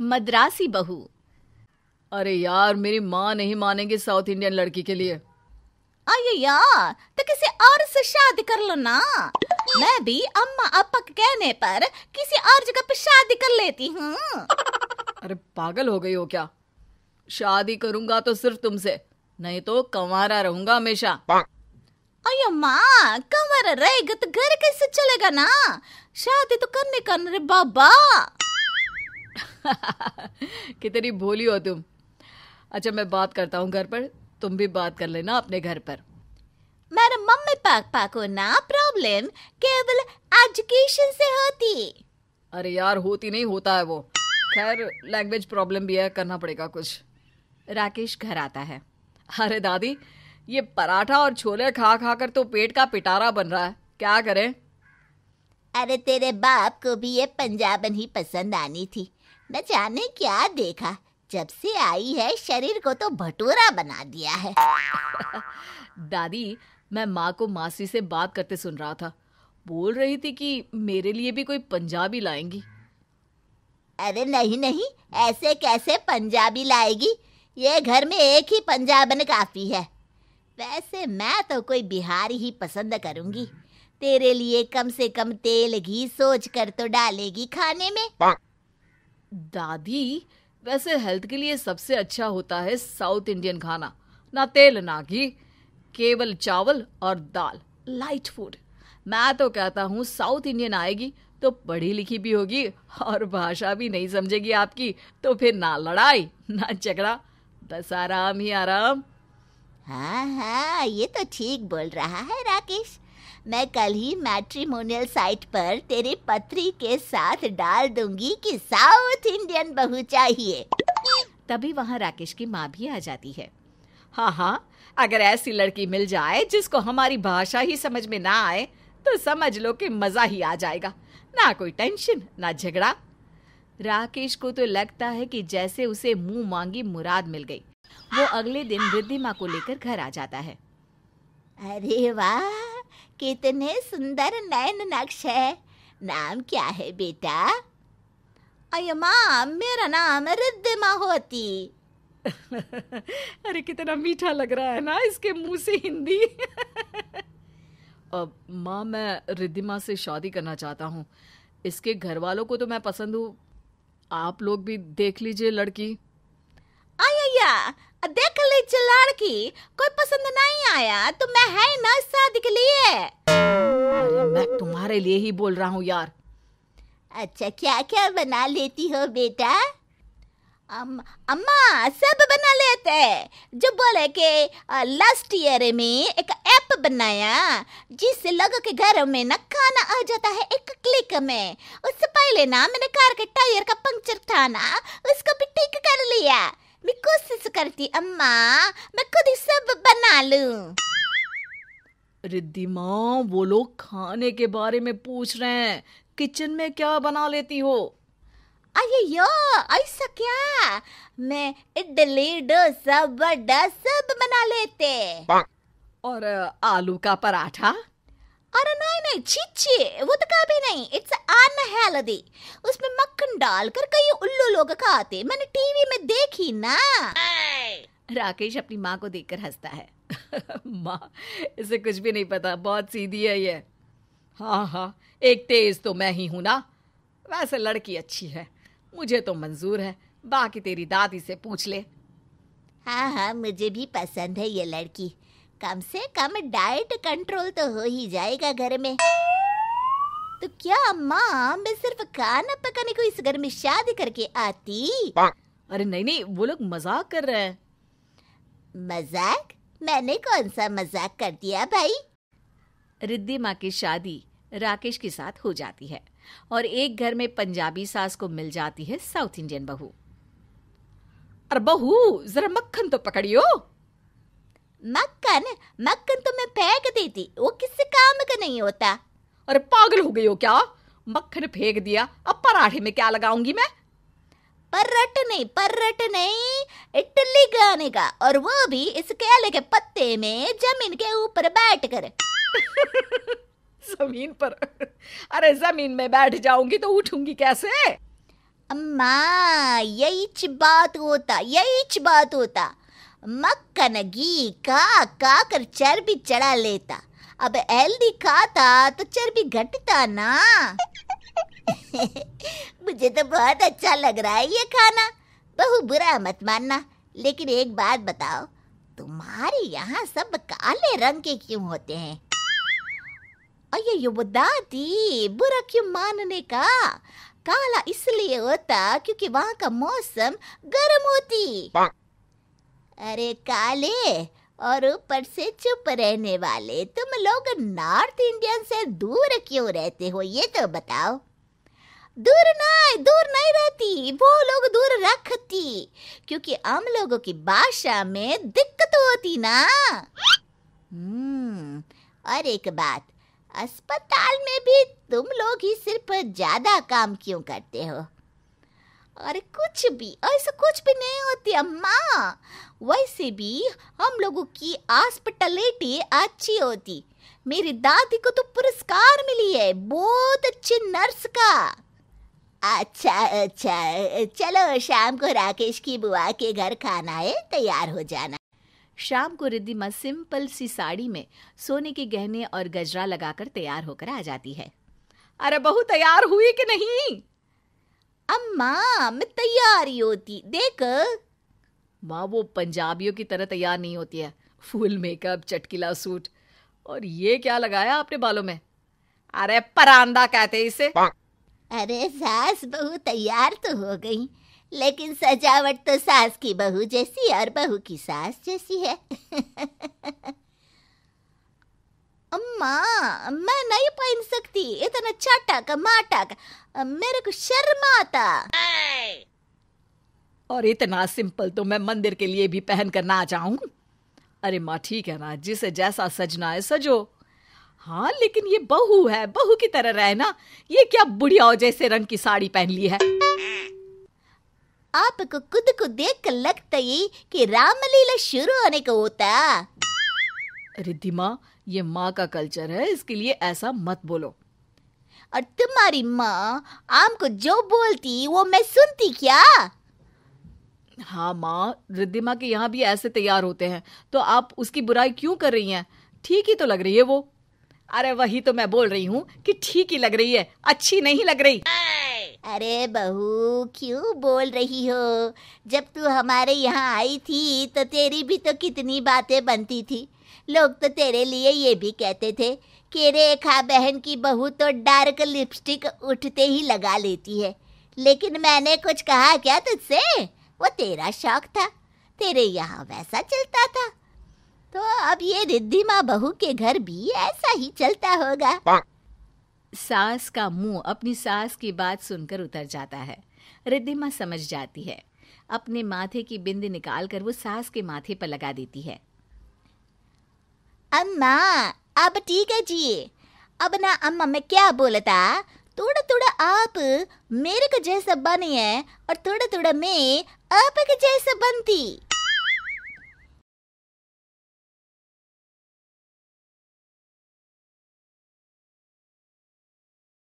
मद्रासी बहू अरे यार मेरी माँ नहीं मानेंगे साउथ इंडियन लड़की के लिए यार तो किसी और से शादी कर लो ना मैं भी अम्मा अपा के कहने पर किसी और जगह पे शादी कर लेती हूँ अरे पागल हो गई हो क्या शादी करूंगा तो सिर्फ तुमसे नहीं तो कंवारा रहूंगा हमेशा अयो माँ कंवारा रहेगा तो घर कैसे चलेगा ना शादी तो करने का बाबा कितनी भोली हो तुम अच्छा मैं बात करता हूँ घर पर तुम भी बात कर लेना अपने घर पर मेरे मम्मी पापा को ना प्रॉब्लम केवल एजुकेशन से होती अरे यार होती नहीं होता है वो खैर लैंग्वेज प्रॉब्लम भी है करना पड़ेगा कुछ राकेश घर आता है अरे दादी ये पराठा और छोले खा खा कर तो पेट का पिटारा बन रहा है क्या करें अरे तेरे बाप को भी ये पंजाबन ही पसंद आनी थी न जाने क्या देखा जब से आई है शरीर को तो भटूरा बना दिया है दादी मैं माँ को मासी से बात करते सुन रहा था बोल रही थी कि मेरे लिए भी कोई पंजाबी लाएंगी अरे नहीं नहीं ऐसे कैसे पंजाबी लाएगी ये घर में एक ही पंजाबन काफी है वैसे मैं तो कोई बिहार ही पसंद करूंगी तेरे लिए कम से कम तेल घी सोच कर तो डालेगी खाने में दादी वैसे हेल्थ के लिए सबसे अच्छा होता है साउथ इंडियन खाना ना तेल ना घी केवल चावल और दाल लाइट फूड मैं तो कहता हूँ साउथ इंडियन आएगी तो पढ़ी लिखी भी होगी और भाषा भी नहीं समझेगी आपकी तो फिर ना लड़ाई ना झगड़ा बस आराम ही आराम हाँ हाँ ये तो ठीक बोल रहा है राकेश मैं कल ही मैट्रीमोनियल साइट पर तेरे पत्री के साथ डाल दूंगी कि साउथ इंडियन बहू चाहिए तभी वहाँ राकेश की माँ भी आ जाती है हाँ हाँ अगर ऐसी लड़की मिल जाए जिसको हमारी भाषा ही समझ में ना आए तो समझ लो कि मजा ही आ जाएगा ना कोई टेंशन ना झगड़ा राकेश को तो लगता है कि जैसे उसे मुंह मांगी मुराद मिल गई वो अगले दिन रिद्धि माँ को लेकर घर आ जाता है अरे वाह कितने सुंदर नैन नक्श है नाम क्या है बेटा अरे माम मेरा नाम रिद्धिमा होती अरे कितना मीठा लग रहा है ना इसके मुंह से हिंदी अब माँ मैं रिद्धिमा से शादी करना चाहता हूँ इसके घर वालों को तो मैं पसंद हूँ आप लोग भी देख लीजिए लड़की आया देख ले लड़की कोई पसंद नहीं आया तो मैं है ना शादी के लिए अरे मैं तुम्हारे लिए ही बोल रहा हूँ यार अच्छा क्या क्या बना लेती हो बेटा अम, अम्मा सब बना लेते जो बोले के लास्ट ईयर में एक ऐप बनाया जिससे लोगों के घर में ना खाना आ जाता है एक क्लिक में उससे पहले ना मैंने कार के टायर का पंक्चर था ना उसको भी ठीक कर लिया मैं कोशिश करती अम्मा मैं खुद ही सब बना लू रिद्धि माँ वो लोग खाने के बारे में पूछ रहे हैं किचन में क्या बना लेती हो अरे यो ऐसा क्या मैं इडली डोसा बड़ा सब बना लेते और आलू का पराठा अरे नहीं नहीं छी वो तो कभी नहीं इट्स अनहेल्दी उसमें मक्खन डालकर कई उल्लू लोग खाते मैंने टीवी में देखी ना राकेश अपनी माँ को देखकर हंसता है माँ इसे कुछ भी नहीं पता बहुत सीधी है ये हाँ हाँ एक तेज तो मैं ही हूं ना वैसे लड़की अच्छी है मुझे तो मंजूर है बाकी तेरी दादी से पूछ ले हाँ हाँ मुझे भी पसंद है ये लड़की कम से कम डाइट कंट्रोल तो हो ही जाएगा घर में तो क्या अम्मा मैं सिर्फ खाना पकाने को इस घर में शादी करके आती अरे नहीं नहीं वो लोग मजाक कर रहे हैं मजाक मैंने कौन सा मजाक कर दिया भाई रिद्धि माँ की शादी राकेश के साथ हो जाती है और एक घर में पंजाबी सास को मिल जाती है साउथ इंडियन बहू अरे बहू जरा मक्खन तो पकड़ियो मक्कन मक्खन तो मैं फेंक थी वो किसी काम का नहीं होता अरे पागल हो गई हो क्या मक्खन फेंक दिया अब पराठे में क्या लगाऊंगी मैं परट नहीं परट नहीं इटली गाने का और वो भी इस केले के पत्ते में जमीन के ऊपर बैठ कर जमीन पर अरे जमीन में बैठ जाऊंगी तो उठूंगी कैसे अम्मा यही बात होता यही बात होता मक्कन घी का का कर चर्बी चढ़ा लेता अब हेल्दी खाता तो चर्बी घटता ना मुझे तो बहुत अच्छा लग रहा है ये खाना बहु बुरा मत मानना लेकिन एक बात बताओ तुम्हारे यहाँ सब काले रंग के क्यों होते हैं अये युवदा बुरा क्यों मानने का काला इसलिए होता क्योंकि वहाँ का मौसम गर्म होती अरे काले और ऊपर से चुप रहने वाले तुम लोग नॉर्थ इंडियन से दूर क्यों रहते हो ये तो बताओ दूर ना दूर नहीं रहती वो लोग दूर रखती क्योंकि हम लोगों की भाषा में दिक्कत होती ना हम्म और एक बात अस्पताल में भी तुम लोग ही सिर्फ ज्यादा काम क्यों करते हो अरे कुछ भी ऐसा कुछ भी नहीं होती अम्मा वैसे भी हम लोगों की हॉस्पिटलिटी अच्छी होती मेरी दादी को तो पुरस्कार मिली है बहुत अच्छे नर्स का अच्छा अच्छा चलो शाम को राकेश की बुआ के घर खाना है तैयार हो जाना शाम को रिद्धिमा सिंपल सी साड़ी में सोने के गहने और गजरा लगाकर तैयार होकर आ जाती है अरे बहू तैयार हुई कि नहीं अम्मा मैं तैयार ही होती देख माँ वो पंजाबियों की तरह तैयार नहीं होती है फुल मेकअप चटकीला सूट और ये क्या लगाया आपने बालों में अरे परांदा कहते इसे अरे सास बहू तैयार तो हो गई लेकिन सजावट तो सास की बहू जैसी और बहू की सास जैसी है अम्मा मैं नहीं पहन सकती इतना चटक माटक मेरे को शर्म आता और इतना सिंपल तो मैं मंदिर के लिए भी पहन कर ना जाऊं अरे माँ ठीक है ना जिसे जैसा सजना है सजो हाँ लेकिन ये बहू है बहू की तरह रहे ना ये क्या बुढ़िया जैसे रंग की साड़ी पहन ली है आपको खुद को देख कर लगता ही कि रामलीला शुरू होने को होता रिद्धिमा ये माँ का कल्चर है इसके लिए ऐसा मत बोलो और तुम्हारी माँ आम को जो बोलती वो मैं सुनती क्या हाँ माँ रिद्धिमा के यहाँ भी ऐसे तैयार होते हैं तो आप उसकी बुराई क्यों कर रही हैं ठीक ही तो लग रही है वो अरे वही तो मैं बोल रही हूँ कि ठीक ही लग रही है अच्छी नहीं लग रही अरे बहू क्यों बोल रही हो जब तू हमारे यहाँ आई थी तो तेरी भी तो कितनी बातें बनती थी लोग तो तेरे लिए ये भी कहते थे कि रेखा बहन की बहू तो डार्क लिपस्टिक उठते ही लगा लेती है लेकिन मैंने कुछ कहा क्या तुझसे वो तेरा शौक था तेरे यहाँ वैसा चलता था तो अब ये रिद्धि माँ बहू के घर भी ऐसा ही चलता होगा सास का मुंह अपनी सास की बात सुनकर उतर जाता है रिद्धि माँ समझ जाती है अपने माथे की बिंद निकाल कर वो सास के माथे पर लगा देती है अम्मा अब ठीक है जी अब ना अम्मा मैं क्या बोला था थोड़ा थोड़ा आप मेरे का जैसा बने और थोड़ा थोड़ा मैं आपके जैसा बनती